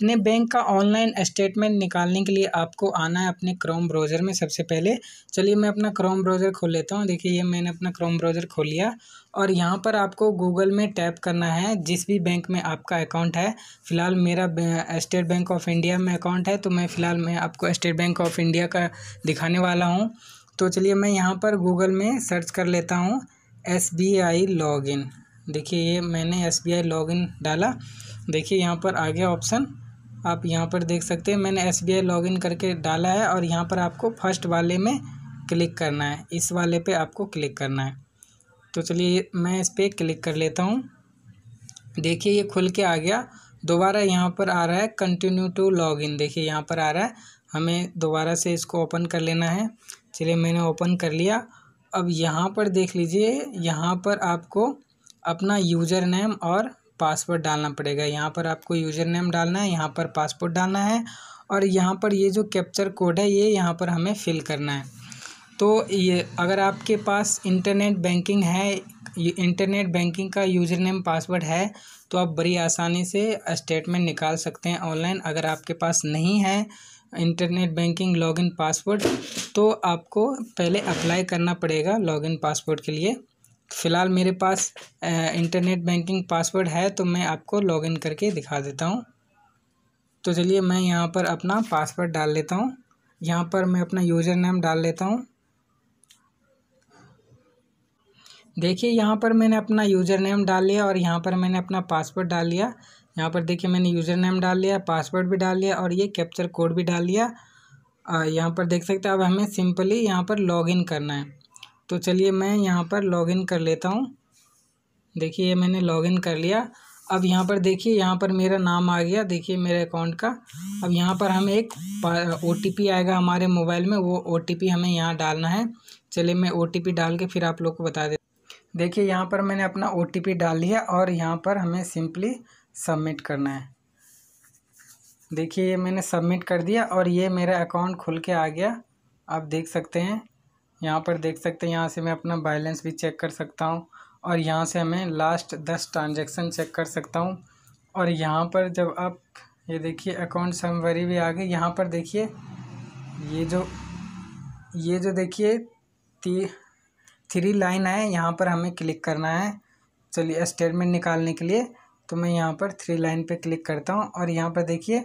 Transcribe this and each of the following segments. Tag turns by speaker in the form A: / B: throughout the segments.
A: अपने बैंक का online statement निकालने के लिए आपको आना है अपने क्रोम ब्राउज़र में सबसे पहले चलिए मैं अपना क्रोम ब्राउज़र खोल लेता हूँ देखिए ये मैंने अपना क्रोम ब्राउज़र खोल लिया और यहाँ पर आपको गूगल में टैप करना है जिस भी बैंक में आपका अकाउंट है फ़िलहाल मेरा स्टेट बैंक ऑफ इंडिया में अकाउंट है तो मैं फ़िलहाल मैं आपको स्टेट बैंक ऑफ इंडिया का दिखाने वाला हूँ तो चलिए मैं यहाँ पर गूगल में सर्च कर लेता हूँ एस बी आई लॉगिन देखिए ये मैंने एस बी आई लॉगिन डाला देखिए यहाँ पर आ गया ऑप्शन आप यहाँ पर देख सकते हैं मैंने एस बी लॉगिन करके डाला है और यहाँ पर आपको फर्स्ट वाले में क्लिक करना है इस वाले पे आपको क्लिक करना है तो चलिए मैं इस पर क्लिक कर लेता हूँ देखिए ये खुल के आ गया दोबारा यहाँ पर आ रहा है कंटिन्यू टू लॉग इन देखिए यहाँ पर आ रहा है हमें दोबारा से इसको ओपन कर लेना है चलिए मैंने ओपन कर लिया अब यहाँ पर देख लीजिए यहाँ पर आपको अपना यूज़र नेम और पासवर्ड डालना पड़ेगा यहाँ पर आपको यूज़र नेम डालना है यहाँ पर पासपोर्ट डालना है और यहाँ पर ये जो कैप्चर कोड है ये यहाँ पर हमें फिल करना है तो ये अगर आपके पास इंटरनेट बैंकिंग है इंटरनेट बैंकिंग का यूज़र नेम पासवर्ड है तो आप बड़ी आसानी से स्टेटमेंट निकाल सकते हैं ऑनलाइन अगर आपके पास नहीं है इंटरनेट बैंकिंग लॉगिन पासवर्ड तो आपको पहले अप्लाई करना पड़ेगा लॉगिन पासवर्ड के लिए फ़िलहाल मेरे पास इंटरनेट बैंकिंग पासवर्ड है तो मैं आपको लॉगिन करके दिखा देता हूँ तो चलिए मैं यहाँ पर अपना पासवर्ड डाल लेता हूँ यहाँ पर मैं अपना यूज़र नेम डाल लेता हूँ देखिए यहाँ पर मैंने अपना यूज़र नेम डाल लिया और यहाँ पर मैंने अपना पासवर्ड डाल लिया यहाँ पर देखिए मैंने यूज़र नेम डाल लिया पासवर्ड भी डाल लिया और ये कैप्चर कोड भी डाल लिया यहाँ पर देख सकते हैं अब हमें सिंपली यहाँ पर लॉगिन करना है तो चलिए मैं यहाँ पर लॉगिन कर लेता हूँ देखिए मैंने लॉगिन कर लिया अब यहाँ पर देखिए यहाँ पर मेरा नाम आ गया देखिए मेरे अकाउंट का अब यहाँ पर हम एक ओ आएगा हमारे मोबाइल में वो ओ हमें यहाँ डालना है चलिए मैं ओ डाल के फिर आप लोग को बता दे देखिए यहाँ पर मैंने अपना ओ डाल लिया और यहाँ पर हमें सिंपली सबमिट करना है देखिए ये मैंने सबमिट कर दिया और ये मेरा अकाउंट खुल के आ गया आप देख सकते हैं यहाँ पर देख सकते हैं यहाँ से मैं अपना बैलेंस भी चेक कर सकता हूँ और यहाँ से मैं लास्ट दस ट्रांजेक्शन चेक कर सकता हूँ और यहाँ पर जब आप ये देखिए अकाउंट समवरी भी आ गई यहाँ पर देखिए ये जो ये जो देखिए थ्री लाइन आए यहाँ पर हमें क्लिक करना है चलिए स्टेटमेंट निकालने के लिए तो मैं यहाँ पर थ्री लाइन पे क्लिक करता हूँ और यहाँ पर देखिए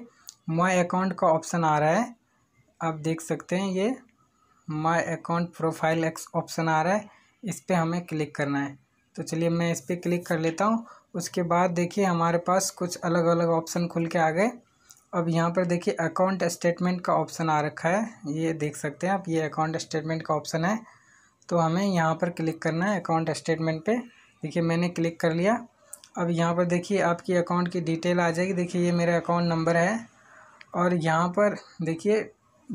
A: माई अकाउंट का ऑप्शन आ रहा है आप देख सकते हैं ये my account profile X option आ रहा है इस पर हमें क्लिक करना है तो चलिए मैं इस पर क्लिक कर लेता हूँ उसके बाद देखिए हमारे पास कुछ अलग अलग ऑप्शन खुल के आ गए अब यहाँ पर देखिए अकाउंट स्टेटमेंट का ऑप्शन आ रखा है ये देख सकते हैं आप ये अकाउंट स्टेटमेंट का ऑप्शन है तो हमें यहाँ पर क्लिक करना है अकाउंट स्टेटमेंट पे देखिए मैंने क्लिक कर लिया अब यहाँ पर देखिए आपकी अकाउंट की डिटेल आ जाएगी देखिए ये मेरा अकाउंट नंबर है और यहाँ पर देखिए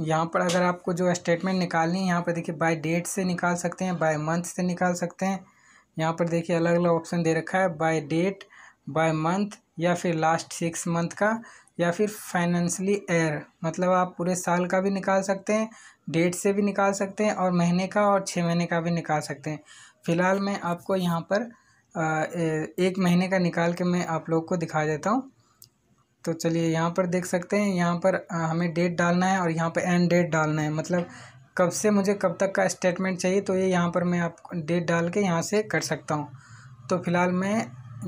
A: यहाँ पर अगर आपको जो स्टेटमेंट निकालनी है यहाँ पर देखिए बाय डेट से निकाल सकते हैं बाय मंथ से निकाल सकते हैं यहाँ पर देखिए अलग अलग ऑप्शन दे रखा है बाय डेट बाय मंथ या फिर लास्ट सिक्स मंथ का या फिर फाइनेंशली एयर मतलब आप पूरे साल का भी निकाल सकते हैं डेट से भी निकाल सकते हैं और महीने का और छः महीने का भी निकाल सकते हैं फ़िलहाल मैं आपको यहाँ पर एक महीने का निकाल के मैं आप लोग को दिखा देता हूँ तो चलिए यहाँ पर देख सकते हैं यहाँ पर हमें डेट डालना है और यहाँ पर एंड डेट डालना है मतलब कब से मुझे कब तक का स्टेटमेंट चाहिए तो ये यह यहाँ पर मैं आपको डेट डाल के यहाँ से कर सकता हूँ तो फिलहाल मैं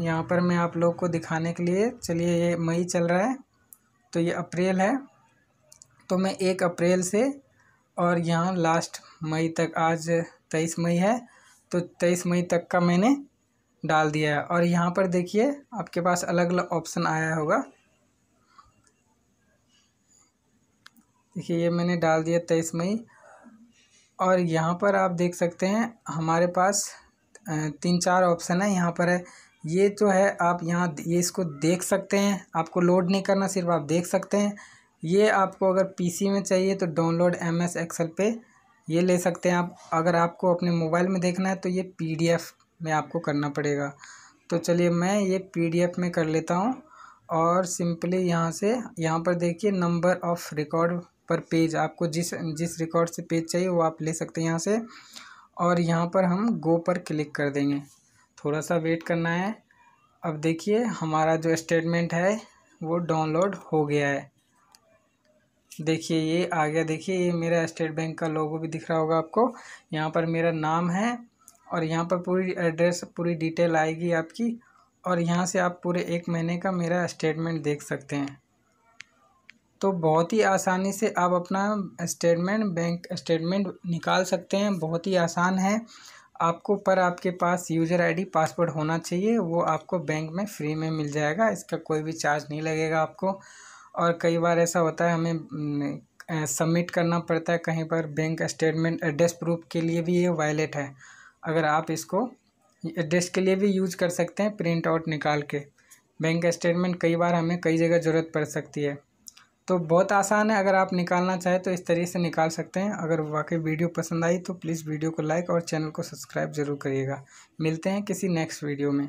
A: यहाँ पर मैं आप लोग को दिखाने के लिए चलिए ये मई चल रहा है तो ये अप्रैल है तो मैं एक अप्रैल से और यहाँ लास्ट मई तक आज तेईस मई है तो तेईस मई तक का मैंने डाल दिया है और यहाँ पर देखिए आपके पास अलग अलग ऑप्शन आया होगा देखिए ये मैंने डाल दिया तेईस मई और यहाँ पर आप देख सकते हैं हमारे पास तीन चार ऑप्शन है यहाँ पर है ये जो तो है आप यहाँ ये इसको देख सकते हैं आपको लोड नहीं करना सिर्फ आप देख सकते हैं ये आपको अगर पीसी में चाहिए तो डाउनलोड एम एस एक्सल पे ये ले सकते हैं आप अगर आपको अपने मोबाइल में देखना है तो ये पीडीएफ में आपको करना पड़ेगा तो चलिए मैं ये पीडीएफ में कर लेता हूँ और सिंपली यहाँ से यहाँ पर देखिए नंबर ऑफ़ रिकॉर्ड पर पेज आपको जिस जिस रिकॉर्ड से पेज चाहिए वो आप ले सकते हैं यहाँ से और यहाँ पर हम गो पर क्लिक कर देंगे थोड़ा सा वेट करना है अब देखिए हमारा जो स्टेटमेंट है वो डाउनलोड हो गया है देखिए ये आ गया देखिए ये मेरा स्टेट बैंक का लोगो भी दिख रहा होगा आपको यहाँ पर मेरा नाम है और यहाँ पर पूरी एड्रेस पूरी डिटेल आएगी आपकी और यहाँ से आप पूरे एक महीने का मेरा स्टेटमेंट देख सकते हैं तो बहुत ही आसानी से आप अपना स्टेटमेंट बैंक स्टेटमेंट निकाल सकते हैं बहुत ही आसान है आपको पर आपके पास यूज़र आईडी पासवर्ड होना चाहिए वो आपको बैंक में फ्री में मिल जाएगा इसका कोई भी चार्ज नहीं लगेगा आपको और कई बार ऐसा होता है हमें सबमिट अं, करना पड़ता है कहीं पर बैंक स्टेटमेंट एड्रेस प्रूफ के लिए भी ये वायलेट है अगर आप इसको एड्रेस के लिए भी यूज कर सकते हैं प्रिंट आउट निकाल के बैंक स्टेटमेंट कई बार हमें कई जगह ज़रूरत पड़ सकती है तो बहुत आसान है अगर आप निकालना चाहें तो इस तरीके से निकाल सकते हैं अगर वाकई वीडियो पसंद आई तो प्लीज़ वीडियो को लाइक और चैनल को सब्सक्राइब ज़रूर करिएगा मिलते हैं किसी नेक्स्ट वीडियो में